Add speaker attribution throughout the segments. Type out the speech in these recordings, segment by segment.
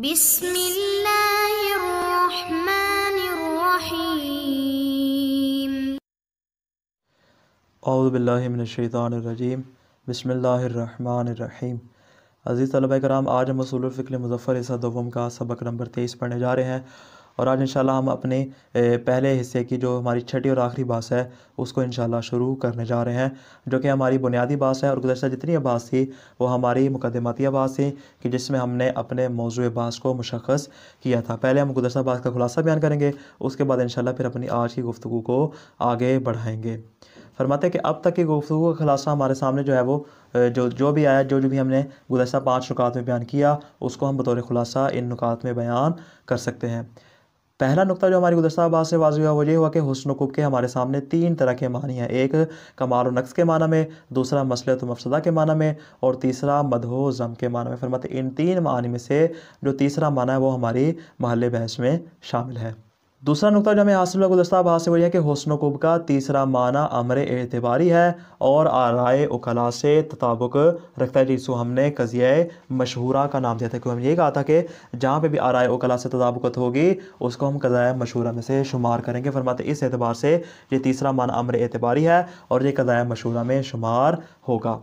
Speaker 1: بسم الله الرحمن الرحيم अज़ीज़ तलबा कराम आज हम असूल फ़िकल मुजफ़र हिस्सा दोम का सबक नंबर तेईस पढ़ने जा रहे हैं और आज इंशाल्लाह हम अपने पहले हिस्से की जो हमारी छठी और आखिरी बास है उसको इंशाल्लाह शुरू करने जा रहे हैं जो कि हमारी बुनियादी बास है और गुजशत जितनी बास थी वो हमारी मुकदमाती बास थी कि जिसमें हमने अपने मौजू बास को मुशखस किया था पहले हम गुजशत बास का खुलासा बयान करेंगे उसके बाद इन फिर अपनी आज की गुफ्तु को आगे बढ़ाएँगे फरमाते हैं कि अब तक की गुफ्तु का खुलासा हमारे सामने जो है वो जो जो भी आया जो जो भी हमने गुजशत पाँच नुकात में बयान किया उसको हम बतौर खुलासा इन नुकात में बयान कर सकते हैं पहला नुकता जो हमारी गुजशत से वाजी हुआ वो ये हुआ कि हुसन कुब के हमारे सामने तीन तरह के मानी हैं एक कमाल नक्स के माना में दूसरा मसलत मफसदा के माना में और तीसरा मदहो ज़म के माना में फरमाते इन तीन मानी में से जो तीसरा माना है वो हमारी महल बहस में शामिल है दूसरा नुकता जो हमें हासिल गुलस्ताब हासिल हुई है कि हसन कुब का तीसरा माना अमर एतबारी है और आराय उखला से तताबुक रखता है जिसको हमने कजिया मशहूरा का नाम दिया था क्योंकि हमने ये कहा था कि जहाँ पर भी आराय उखला से तताबुकत होगी उसको हम कज़ाय मशहूरा में से शुमार करेंगे फरमाते इस एतबार से ये तीसरा माना अमर एतबारी है और ये कज़ाय मशहूरा में शुमार होगा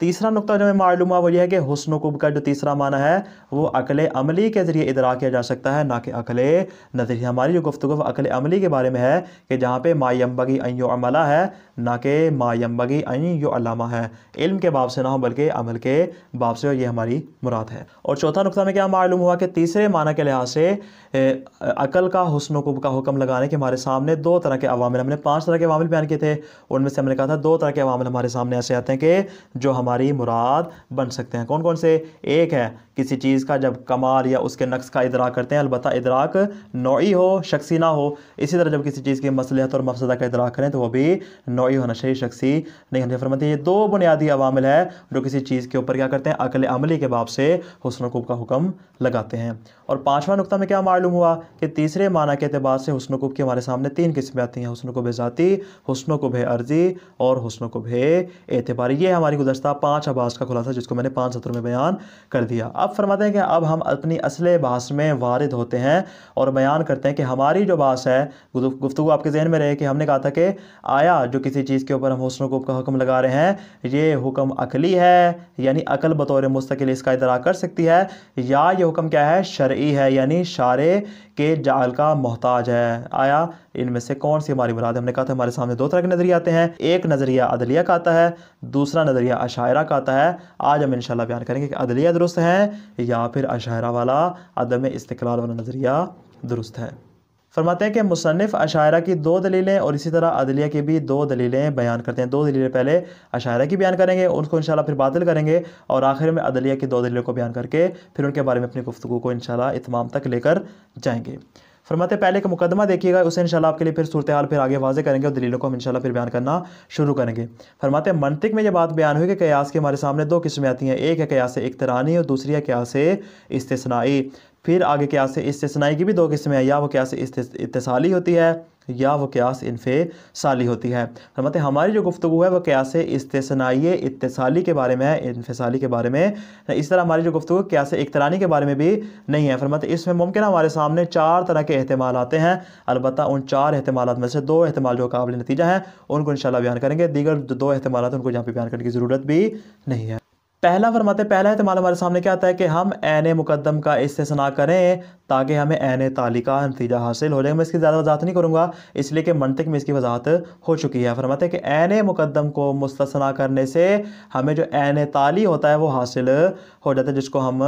Speaker 1: तीसरा नुकता जो हमें मालूम हुआ वो यह है कि हुसन कुब का जो तीसरा माना है वो अकल अमली के ज़रिए इदरा किया जा सकता है ना कि अकल नजरिए हमारी जो गुफ्तु अकल अमली के बारे में है कि जहाँ पे मायम्बगी अयो अमला है ना कि मायम्बगी अयो अलामा है इल्म के बाब से ना हो बल्कि अमल के बाब से हो ये हमारी मुराद है और चौथा नुकता में क्या मालूम हुआ कि तीसरे माना के लिहाज से अकल का हुसन कुब का हुक्म लगाने के हमारे सामने दो तरह के अवामिल हमने पाँच तरह के अवामिल बयान किए थे उनमें से हमने कहा था दो तरह के अवामिल हमारे सामने ऐसे आते हैं कि जो हमारे हमारी मुराद बन सकते हैं कौन कौन से एक है किसी चीज़ का जब कमाल या उसके नक्स का इदराक करते हैं अलबत् इदराक नोई हो शख्सी ना हो इसी तरह जब किसी चीज़ की मसलहत और मफसदा का इदराक करें तो वह भी नोई होना चाहिए शख्सी नहीं होने फरमाते ये दो बुनियादी अवामिल है जो किसी चीज़ के ऊपर क्या करते हैं अकल अमली के बाब से हसनकूब का हुक्म लगाते हैं और पाँचवा नुकता में क्या मालूम हुआ कि तीसरे माना के अतबार से हसनकूब की हमारे सामने तीन किस्में आती हैं हसनकूब ज़ाती हसनकूब अर्जी और हसनकूब एतबारी ये हमारी गुजशत पांच आबास का खुलासा जिसको मैंने पांच सत्रों में बयान कर दिया अब फरमाते हैं कि अब हम अपनी असले बास में वारद होते हैं और बयान करते हैं कि हमारी जो बास है गुफ्तु आपके जहन में रहे कि हमने कहा था कि आया जो किसी चीज़ के ऊपर हम हौसलों को का हुक्म लगा रहे हैं ये हुक्म अकली है यानी अकल बतौर मुस्तकिल इसका इतरा कर सकती है या ये हुक्म क्या है शर्य है यानी शार के जाल का मोहताज है आया इनमें से कौन सी हमारी मुराद हमने कहा था हमारे सामने दो तरह के नज़रिए आते हैं एक नज़रिया अदलिया का आता है दूसरा नज़रिया अशायरा का आता है आज हम इनशाला बयान करेंगे कि अदलिया दुरुस्त है या फिर अशायरा वाला अदम इस्तकलाल वाला नज़रिया दुरुस्त है फरमाते हैं कि मुसनफ़ अशायरा की दो दलीलें और इसी तरह अदलिया की भी दो दलीलें बयान करते हैं दो दलीलें पहले अशायरा की बयान करेंगे उनको इनशाला फिर बादल करेंगे और आखिर में अदलिया की दो दलीलों को बयान करके फिर उनके बारे में अपनी गुफ्तु को इनशाला इतमाम तक लेकर जाएंगे फरमाते पहले का मुकदमा देखिएगा उसे इनशाला आपके लिए फिर सूरत हाल फिर आगे वाजे करेंगे और दलीलों को हम इनशाला फिर बयान करना शुरू करेंगे फरमाते मनतिक में ये बात बयान हुई कि कयास के हमारे सामने दो किस्में आती हैं एक है कयास इकतरानी और दूसरी है कयास इसतनाई फिर आगे क्यास इससे सनाई की भी दो किस्में हैं या वो क्यास इतसाली होती है या वो क्यास इनफे साली होती है फरमाते हमारी जो गुफ्तु है वो क्यास इस्तेसनाई इतसाली के बारे में है इनफसाली के बारे में इस तरह हमारी जो गुफ्तु क्यास इकतरानी के बारे में भी नहीं है फरमाते इसमें मुमकिन हमारे सामने चार तरह के अहतमाल आते हैं अलबत् उन चार अहतमाल में से दो अहतमाल जो काबिल नतीजा हैं उनको इन बयान करेंगे दीगर दो अहतमाल उनको यहाँ पर बयान करने की ज़रूरत भी नहीं है पहला फरमाते पहला अहतमाल हमारे सामने क्या आता है कि हम एन ए मुकदम का इस्तेसना करें ताकि हमें एन ताली का नतीजा हासिल हो जाएगा मैं इसकी ज़्यादा वजाहत नहीं करूँगा इसलिए कि मनतिक में इसकी वजाहत हो चुकी है फरमाते हैं कि एन मुकदम को मुस्तना करने से हमें जो एन ताली होता है वो हासिल हो जाता है जिसको हम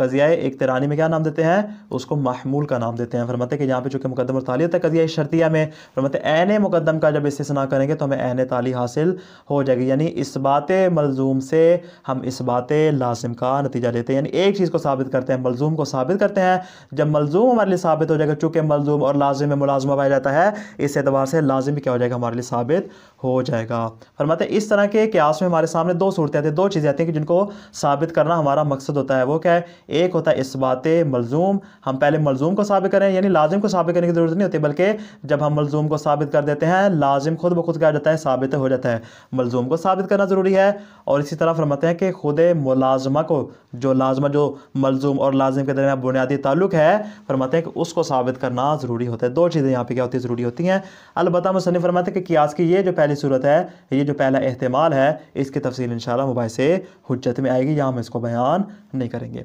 Speaker 1: कजिया इकतरानी में क्या नाम देते हैं उसको महमूल का नाम देते हैं फरमाते हैं कि यहाँ पर चूँकि मुकदम और ताली होता है कजिया शर्तिया में फरमाते हैं एन मुकदम का जब इसतना करेंगे तो हमें एन ताली हासिल हो जाएगी यानी इस बात मलजूम से हम इस बात लाजिम का नतीजा लेते हैं यानी एक चीज़ को साबित करते हैं मलजूम को साबित करते हैं है जब मलजूम हमारे लिए साबित हो जाएगा चूँकि मलजूम और लाजिम में मुलाजमा पाया जाता है इस एतबार से लाजिम भी क्या हो जाएगा हमारे लिए साबित हो जाएगा फरमाते इस तरह के क्यास में हमारे सामने दो सूरतें आती हैं दो चीज़ें आती हैं कि जिनको साबित करना हमारा मकसद होता है वो क्या है एक होता है इस बात मलजूम हम पहले मलजूम को साबित करें यानी लाजिम को साबित करने की ज़रूरत नहीं होती बल्कि जब हम मलजूम को साबित कर देते हैं लाजिम खुद ब खुद क्या हो जाता है साबित हो जाता है मलजूम को साबित करना ज़रूरी है और इसी तरह फरमाते हैं कि खुद मुलाजमा को जो लाजमा जो मलजूम और लाजिम के दरमियान बुनियादी ताल्लुक है फरमाते हैं कि उसको साबित करना ज़रूरी होता है दो चीज़ें यहाँ पे क्या होती है ज़रूरी होती हैं अलबत् मुसनफ़ फरमाते हैं कि क्यास की ये जो पहली सूरत है ये जो पहला अहतमाल है इसकी तफसील इन शाला मुबाई से हजत में आएगी यहाँ हम इसको बयान नहीं करेंगे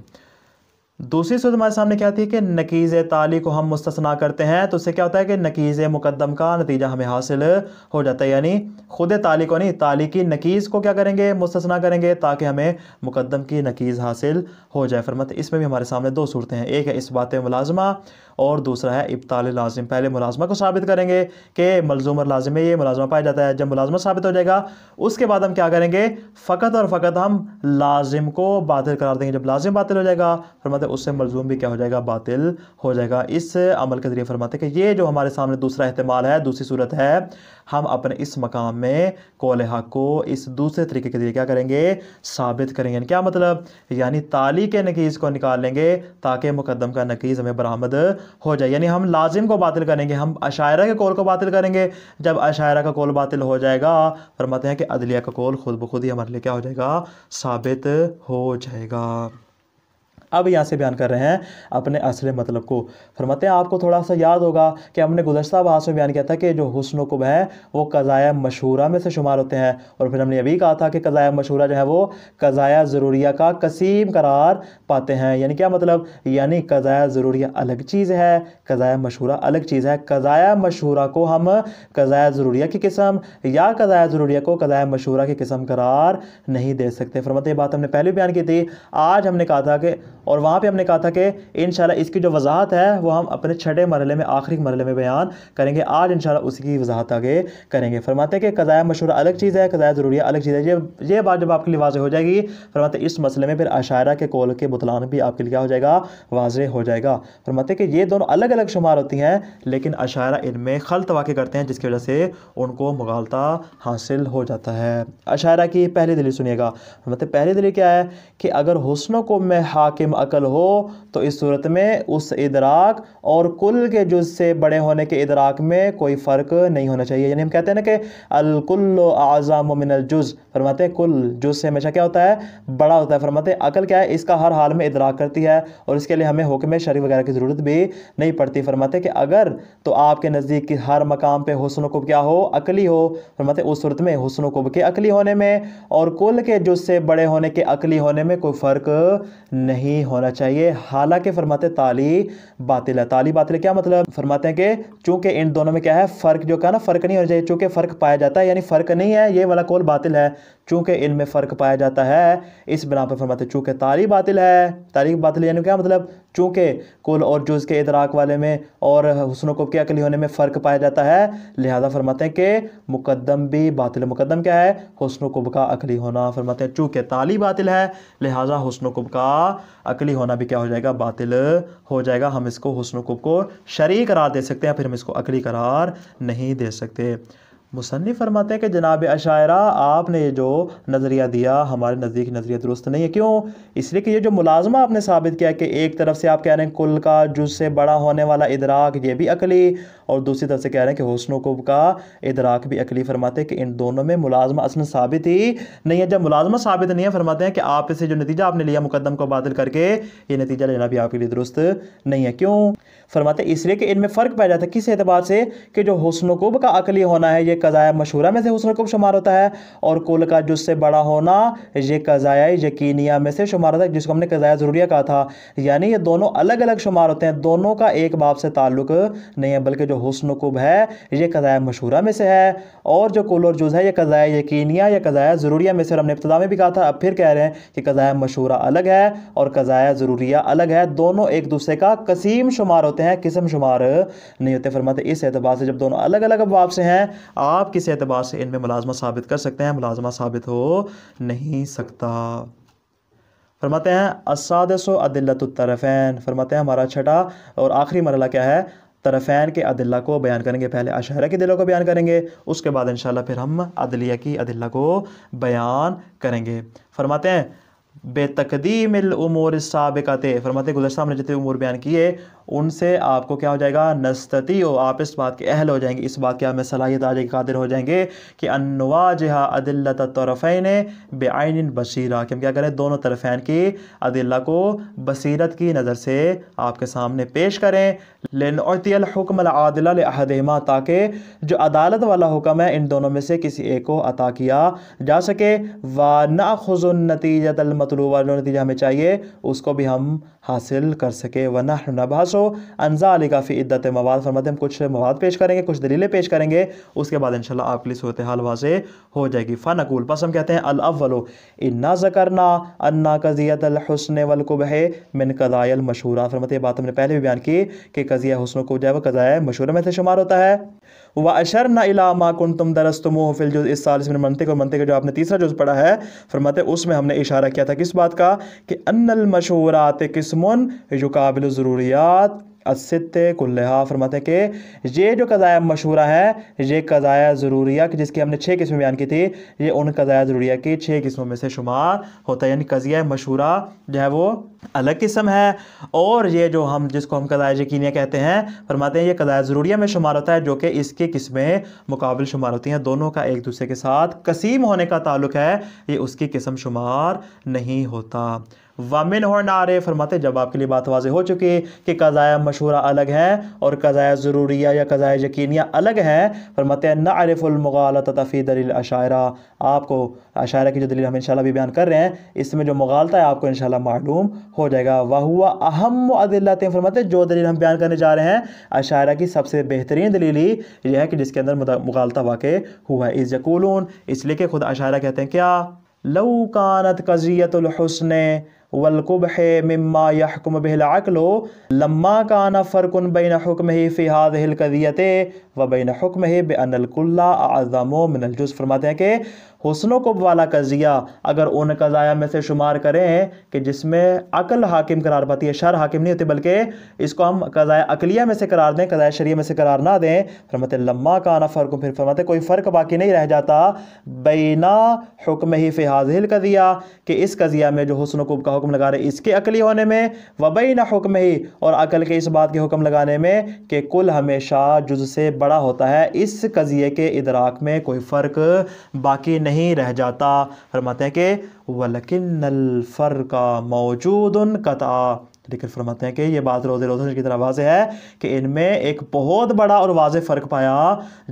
Speaker 1: दूसरी सूरत हमारे सामने क्या आती है कि नकीज़ ताली को हम मुस्तना करते हैं तो उससे क्या होता है कि नकीज़ मुकदम का नतीजा हमें हासिल हो जाता है यानी ख़ुद ताली को नहीं ताली की नकीज़ को क्या करेंगे मुस्तना करेंगे ताकि हमें मुकदम की नकीज़ हासिल हो जाए फरमत इसमें भी हमारे सामने दो सूरतें हैं एक है इस बात मुलाजमा और दूसरा है इब्ताल लाजिम पहले मुलाजमा को साबित करेंगे कि मलजूम और लाजिम ये मुलाजमा पाया जाता है जब मुलाजमा साबित हो जाएगा उसके बाद हम क्या करेंगे फ़कत और फ़कत हम लाजिम को बातिल करार देंगे जब लाजिम बातिल हो जाएगा फरमाते उससे मलजूम भी क्या हो जाएगा बातिल हो जाएगा इस अमल के ज़रिए फरमाते कि ये जो हमारे सामने दूसरा अहतमाल है दूसरी सूरत है हम अपने इस मकाम में कौल हक को इस दूसरे तरीके के जरिए क्या करेंगे साबित करेंगे क्या मतलब यानी ताली के नकीज़ को निकाल लेंगे ताकि मुकदम का नकीज़ हमें बरामद हो जाए यानी हम लाजिम को बातिल करेंगे हम अशायरा के कौल को बातिल करेंगे जब अशायरा का कौल बातिल हो जाएगा फरमाते हैं कि अदलिया का कौल खुद ब खुद ही हमारे लिए क्या हो जाएगा साबित हो जाएगा अब यहाँ से बयान कर रहे हैं अपने असले मतलब को फरमाते हैं आपको थोड़ा सा याद होगा कि हमने गुजशत बहास में बयान किया था कि जो हसन कुब है वो कज़ाया मशहूरा में से शुमार होते हैं और फिर हमने ये भी कहा था कि कज़ाया मशहूरा जो है वो कज़ाया ज़रूरिया का कसीम करार पाते हैं यानी क्या मतलब यानी कज़ाया ज़रूरिया अलग चीज़ है कज़ाया मशहूरा अलग चीज़ है कज़ाया मशहूरा को हम कज़ाया ज़रूरिया की किस्म या कज़ाया ज़रूरिया को कज़ाया मशहूरा की किस्म करार नहीं दे सकते फरमत बात हमने पहले बयान की थी आज हमने कहा था कि और वहाँ पे हमने कहा था कि इन इसकी जो वजाहत है वो हम अपने छठे मरले में आखिरी मरले में बयान करेंगे आज इन उसकी वजाहत आगे करेंगे फरमाते कि कज़ाया मशहूर अलग चीज़ है कज़ाया ज़रूरी अलग चीज़ है ये ये बात जब आपके लिए वाज हो जाएगी फरमाते इस मसले में फिर अशायरा के कौल के बुतलान भी आपके लिए क्या हो जाएगा वाज हो जाएगा फरमाते कि ये दोनों अलग अलग शुमार होती हैं लेकिन अशायरा इनमें खल वाक़ करते हैं जिसकी वजह से उनको मुगालता हासिल हो जाता है अशायरा की पहली दिल्ली सुनिएगा फरमाते पहली दिल्ली क्या है कि अगर हुसनों को मैं हाकिम अकल हो तो इस सूरत में उस इदराक और कुल के जुज से बड़े होने के इदराक में कोई फ़र्क नहीं होना चाहिए यानी हम कहते हैं ना कि अलकुल आज़ाम जुज फरमाते हैं कुल जुज से हमेशा क्या होता है बड़ा होता है फरमाते हैं अकल क्या है इसका हर हाल में इदराक करती है और इसके लिए हमें हुक्म शरी वगैरह की ज़रूरत भी नहीं पड़ती फरमाते कि अगर तो आपके नज़दीक के हर मकाम पर हुसन कुब क्या हो अकली हो फरमाते उस सूरत में हुसन कुब के अकली होने में और कुल के जुज से बड़े होने के अकली होने में कोई फ़र्क नहीं होना चाहिए हालांकि फरमाते ताली बातिल है ताली बातिल क्या मतलब फरमाते हैं कि चूंकि इन दोनों में क्या है फ़र्क जो कहा ना फ़र्क नहीं होना चाहिए चूंकि फ़र्क पाया जाता है यानी फ़र्क नहीं है ये वाला कौल बातिल है चूँकि इनमें फ़र्क पाया जाता है इस बिना पर फरमाते चूँकि तारीफ बातिल है तारीफ बातिल यानी क्या मतलब चूँकि कुल और जुज़ के इतराक वाले में और हसन को क्या अकली होने में फ़र्क पाया जाता है लिहाजा फरमाते हैं कि मुकदम भी बातिल मुकदम क्या है हसन कुब का अकली होना फरमाते हैं चूँकि ताली बातिल है लिहाजा हसन कुब का अकली होना भी क्या हो जाएगा बातिल हो जाएगा हम इसको हसन कुब को शरी करार दे सकते हैं फिर हम इसको अकली करार नहीं दे सकते मुसनफ़ फरमाते हैं कि जनाब अशायरा आपने ये जो नज़रिया दिया हमारे नज़दीक नज़रिया दुरुस्त नहीं है क्यों इसलिए कि ये जो मुलाजमा आपने साबित किया कि एक तरफ से आप कह रहे हैं कुल का जुज से बड़ा होने वाला इदराक ये भी अकली और दूसरी तरफ से कह रहे हैं कि हसन कुब का इदराक भी अकली फरमाते हैं कि इन दोनों में मुलाजमा असल साबित ही नहीं है जब मुलाजमा साबित नहीं है फरमाते हैं कि आप इसे जो नतीजा आपने लिया मुकदम को बादल करके ये नतीजा लेना भी आपके लिए दुरुस्त नहीं है क्यों फरमाते इसलिए कि इनमें फ़र्क पाया जाता है किस एतबार से कि जो हसन कुब का अकली होना है ये कज़ाया मशहूरा में से हुसन को शुमार होता है और कुल का जुज से बड़ा होना ये कज़ाया यकीनिया में से शुमार होता है जिसको हमने कज़ाया ज़रूरिया कहा था यानी ये दोनों अलग अलग शुमार होते हैं दोनों का एक बाप से ताल्लुक नहीं है बल्कि जो हुसन कुब है ये कज़ाया मशहूरा में से है और जो कुल और जुज है ये कज़ाया यकीनिया या कज़ाया ज़रूरिया में से हमने इब्तदा में भी कहा था अब फिर कह रहे हैं कि कज़ाया मशहूरा अलग है और कज़ाया ज़रूरिया अलग है दोनों एक दूसरे का कसीम शुमार होते हैं किस्म शुमार नहीं होते फरमाते इस एतबार से जब दोनों अलग अलग बाप से हैं आप किस एतबार से इनमें मुलाजमत साबित कर सकते हैं मुलाजमत साबित हो नहीं सकता फरमाते हैं असादसो अदिल्लतरफ़ैन फरमाते हैं हमारा छठा और आखिरी मरला क्या है तरफ़ैन के अदिल्ला को बयान करेंगे पहले अशहरा के दिलों को बयान करेंगे उसके बाद इन फिर हम अदलिया की अदिल्ला को बयान करेंगे फरमाते हैं बेतकदीम उमूर सबक़त फरमाते गुजशत ने जितने उमूर बयान किए उनसे आपको क्या हो जाएगा नस्तती हो आप इस बात के अहल हो जाएंगे इस बात के आप में सलाहियत आज कादिर हो जाएंगे कि अनवा जहा अदिल्लत तरफ़ैन आइन बशीरा कि हम क्या करें दोनों तरफ़ैन की अदिल्ला को बसीरत की नज़र से आपके सामने पेश करें लेन हुक्म अहदमा ताकि जो अदालत वाला हुक्म है इन दोनों में से किसी एक को अता किया जा सके व ना खुजुन नतीजतम मतलूबा नतीजा हमें चाहिए उसको भी हम हासिल कर सके वना नबासो अनजा अली काफ़ी इद्दत मवाद फरमाते हम कुछ मवाद पेश करेंगे कुछ दलीलें पेश करेंगे उसके बाद इन आपके लिए सूरत हाल वाजे हो जाएगी फ़न अकूल बस हम कहते हैं अल अव्वलो इन्ना जकरना अन्ना कज़ियत अलहसन वलकबह मिन कज़ायल मशहूरा फरमाते बात हमने पहले भी बयान की कि कज़िया हसन को जो है वह कज़ाय मशहूर में से शुमार होता है व अशर न इलामा कुन तुम दरस्तम फिल जो इस साल इसमें मनतिक और मनतिक जो आपने तीसरा जो पढ़ा है फरमाते उसमें हमने इशारा किया था किस बात का कि अनल मशहूरात किस इसमन जो काबिल ज़रूरियात असत कुल्हा फरमाते के ये जो कज़ाया मशहूरा है ये कज़ाया ज़रूरिया की जिसकी हमने छः किस्में बयान की थी ये उन कज़ाया ज़रूरिया की छः किस्मों में से शुमार होता है यानी कज़िया मशहूरा जो है वो अलग किस्म है और ये जो हम जिसको हम कज़ाया यकीनिया कहते हैं फरमाते हैं ये कज़ाया ज़रूरिया में शुमार होता है जो कि इसकी किस्में मुकाबल शुमार होती हैं दोनों का एक दूसरे के साथ कसीम होने का ताल्लुक है ये उसकी किस्म शुमार नहीं होता वामिन हो आ रहे फरमाते जब आपके लिए बात वाजे हो चुकी कि कज़ाया मशहूरा अलग है और कज़ाया ज़रूरिया या कज़ाया यकीनिया अलग है फरमाते हैं नारफ़ुलमगालत तफ़ी दलील अशायरा आपको अशायरा की जो दलील हम इंशाल्लाह भी बयान कर रहे हैं इसमें जो मुगालता है आपको इंशाल्लाह मालूम हो जाएगा वह हुआ अहम अदिलत फरमाते जो दलील हम बयान करने जा रहे हैं अशायरा की सबसे बेहतरीन दलील यह है कि जिसके अंदर मुगालता वाक़ हुआ है इस जकूलून इसलिए कि खुद अशायरा कहते हैं क्या लऊकानत कानत कज़ियतुलहसन वलकुब है मम्मा यहकुम बिलकल हो लम्मा का आना फ़र्कन बिन हुक्म ही फ़िहाद हिलकदियत व बिन हुक्म ही बेनकुल्ला आज़ाम मिनलजुस फरमाते हैं कि हुसन को वाला कजिया अगर उन कज़ाया में से शुमार करें कि जिसमें अकल हाकिम करार पाती है शर हाकिम नहीं होती बल्कि इसको हम कज़ाया अकलिया में से करार दें कज़ाया शरिया में से करार ना दें फरमत लम्मा का आना फ़र्क फिर फरमाते कोई फ़र्क बाकी नहीं रह जाता बेना हुक्म ही फ़िहाजिल कज़िया कि इस कज़िया में जो हसन कोब का हुक्म लगा रहे इसके अकली होने में व बेना हुक्म ही और अकल के इस बात के हुक्म लगाने में कि कुल हमेशा जुज से बड़ा होता है इस कज़िए के इदराक में कोई फ़र्क बाकी नहीं नहीं रह जाता फरमाते हैं कि वलकिन का मौजूद कता लेकिन फरमाते हैं कि ये बात रोज़े रोज़ की तरह वाज है कि इनमें एक बहुत बड़ा और वाज फ़र्क पाया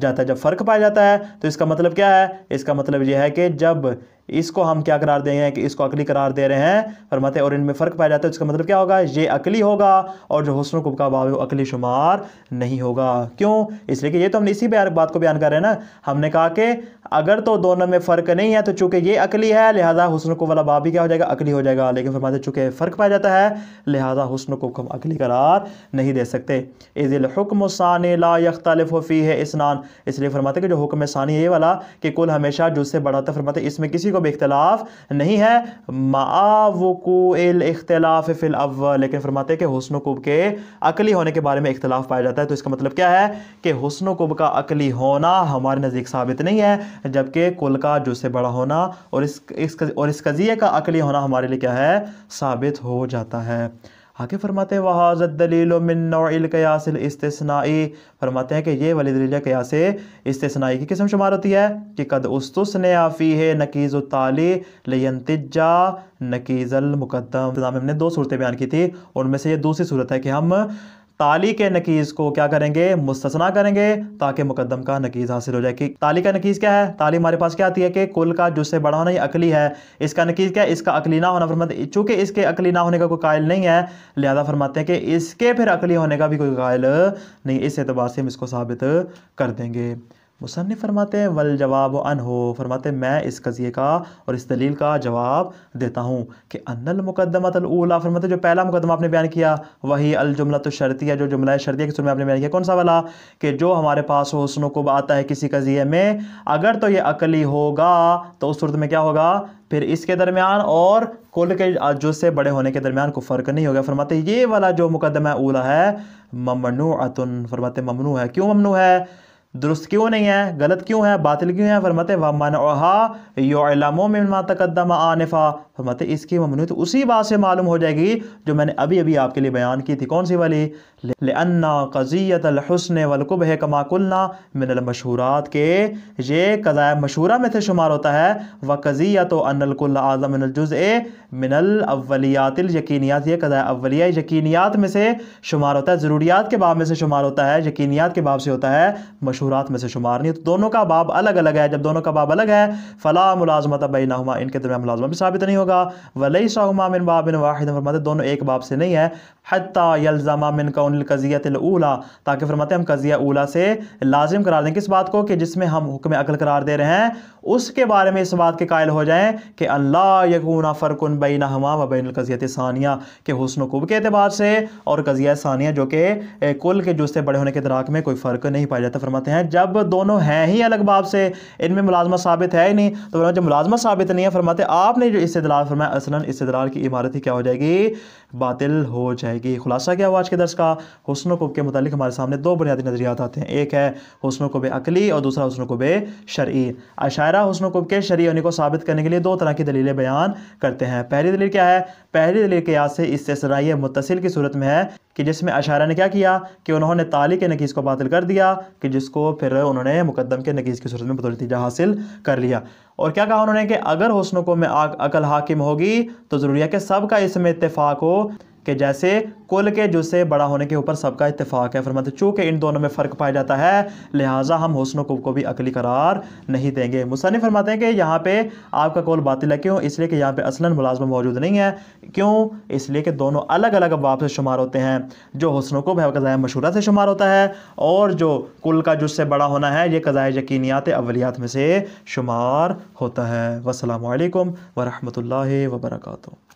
Speaker 1: जाता है जब फ़र्क पाया जाता है तो इसका मतलब क्या है इसका मतलब यह है कि जब इसको हम क्या करार देंगे कि इसको अकली करार दे रहे हैं फरमाते और इनमें फ़र्क पाया जाता है इसका मतलब क्या होगा ये अकली होगा और जो हसन कुब का बाब है वो अकली शुमार नहीं होगा क्यों इसलिए कि ये तो हमने इसी बात को बयान कर रहे हैं ना हमने कहा कि अगर तो दोनों में फ़र्क नहीं है तो चूँकि ये अकली है लिहाजा हसन कुब वाला बाब भी क्या हो जाएगा अकली हो जाएगा लेकिन फरमाते चूँकि फ़र्क पाया जाता है लिहाजा हसन कुब को हम अकली करार नहीं दे सकते इज़िलकम सान ला यख्तलफ़ी है इसनान इसलिए फरमाते कि जो हुक्म सानी ये वाला कि कुल हमेशा जो से बढ़ाता फरमाते इसमें किसी किसी को भी इख्तलाफ नहीं है मावकूल इख्तलाफ फिल अव्वल लेकिन फरमाते कि हसन कुब के अकली होने के बारे में इख्तलाफ पाया जाता है तो इसका मतलब क्या है कि हसन कुब का अकली होना हमारे नज़दीक साबित नहीं है जबकि कुल का जो से बड़ा होना और इस, इस और इस कज़िए का अकली होना हमारे लिए क्या है साबित हो जाता है हाकि फरमाते वहाज़त दलील मिनकयासिल इसतनाई फरमाते हैं कि ये वाली दलील कयास इसतनाई की किस्म शुमार होती है कि कद उस्तुस ने आफ़ी है नकीज़ उताली लयनतजा नकीज़ल मुकदम हमने दो सूरतें बयान की थी उनमें से ये दूसरी सूरत है कि हम ताली के नकीज को क्या करेंगे मुस्तना करेंगे ताकि मुकदम का नकीज हासिल हो जाए कि ताली का नकीज क्या है ताली हमारे पास क्या आती है कि कुल का जुससे बड़ा होना ही अकली है इसका नकीज क्या है इसका अकली ना होना फरमाते चूंकि इसके अकली ना होने का कोई कायल नहीं है लिहाजा फरमाते हैं कि इसके फिर अकली होने का भी कोई कायल नहीं इस एतबार से हम इसको साबित कर देंगे मुसनफ़ फरमाते हैं वल जवाब अन हो फरमाते हैं मैं इस कज़िए का और इस दलील का जवाब देता हूँ कि अनल मुकदमतला फरमाते जो पहला मुकदमा आपने बयान किया वही अलजुमला तो शर्तिया जो जुमला शर्तिया के सुर में आपने बयान किया कौन सा वाला कि जो हमारे पास हो उसनों को आता है किसी कज़िए में अगर तो ये अकली होगा तो उस सूरत में क्या होगा फिर इसके दरमियान और कुल के जो से बड़े होने के दरमियान को फ़र्क नहीं होगा फरमाते ये वाला जो मुकदमा ओला है ममनू अतन फरमाते ममनू है क्यों ममनू है दुरुस्त क्यों नहीं है गलत क्यों है बातिल क्यों है फरमत वमन ओहा तकदम आनफा फरमत इसकी ममनूत तो उसी बात से मालूम हो जाएगी जो मैंने अभी अभी आपके लिए बयान की थी कौन सी वाली लन्ना हसन वलकुब है कमाकुलना मिनल मशहूरात के ये कज़ाय मशहूरा में से शुमार होता है व कज़ियत अनकुल आज़मजुज़ मिनल अवलियात यकीनियात ये कज़ाय अवलिया यकीनियात में से शुमार होता है ज़रूरियात के बाब में से शुमार होता है यकीनियात के बाब से होता है मशहूर मशहूरत में से शुमार नहीं है तो दोनों का बाब अलग अलग है जब दोनों का बाब अलग है फ़ला मुलाजमत बई नामा इनके दरमियान मुलाजमत भी साबित नहीं होगा वलई शाहमा मिन बाबिन वाहिद फरमाते दोनों एक बाब से नहीं है हती यलज़ामा मिन कौनकज़ियत ऊला ताकि फरमाते हम कज़िया उला से लाजिम करार दें किस बात को कि जिसमें हम हुक्म अकल करार दे रहे हैं उसके बारे में इस बात के कायल हो जाएँ कि अल्लाह यकूना फ़र्कन बई नामा व बैनकज़ियत सानिया के हसन कुब के अतबार से और कज़िया सानिया जो कि कुल के जुस्से बड़े होने के दराक में कोई फ़र्क नहीं पाया जाता फरमाते हैं हैं जब दोनों हैं ही अलग बाब से इनमें मुलाजमत साबित है ही नहीं तो फरमा जब मुलाजमत साबित नहीं है फरमाते आपने जो इस्तलाल फरमाया असलन इस्तलाल की इमारत ही क्या हो जाएगी बातिल हो जाएगी खुलासा क्या हुआ आज के दर्स का हसन कुब के मतलब हमारे सामने दो बुनियादी नजरियात आते हैं एक है हसन कुब अकली और दूसरा हसन कुब शर्य अशायरा हसन कुब के शर्य होने को साबित करने के लिए दो तरह की दलीलें बयान करते हैं पहली दलील क्या है पहली दलील के याद से इससे सराय मुतसिल की सूरत में है कि जिसमें अशारा ने क्या किया कि उन्होंने ताली के नकीस को बातिल कर दिया कि जिसको फिर उन्होंने मुकदम के नकीस की सूरत में बतौर नतीजा हासिल कर लिया और क्या कहा उन्होंने कि अगर हसन को में अकल हाकिम होगी तो ज़रूरी है कि सबका इसमें इतफाक़ हो कि जैसे कुल के जुज बड़ा होने के ऊपर सबका इतफाक़ है फरमाते चूँकि इन दोनों में फ़र्क पाया जाता है लिहाजा हम हुसन कुब को भी अकली करार नहीं देंगे मुसानी फरमाते हैं कि यहाँ पे आपका कौल बातिल है क्यों इसलिए कि यहाँ पे असलन मुलाज़मत मौजूद नहीं है क्यों इसलिए कि दोनों अलग अलग अबाब से शुमार होते हैं जो हुसन कुब है कज़ाय मशूरा से शुमार होता है और जो कुल का जुस्से बड़ा होना है ये कज़ाय यकीनियात अवलियात में से शुमार होता है वसलम वरहमल वर्का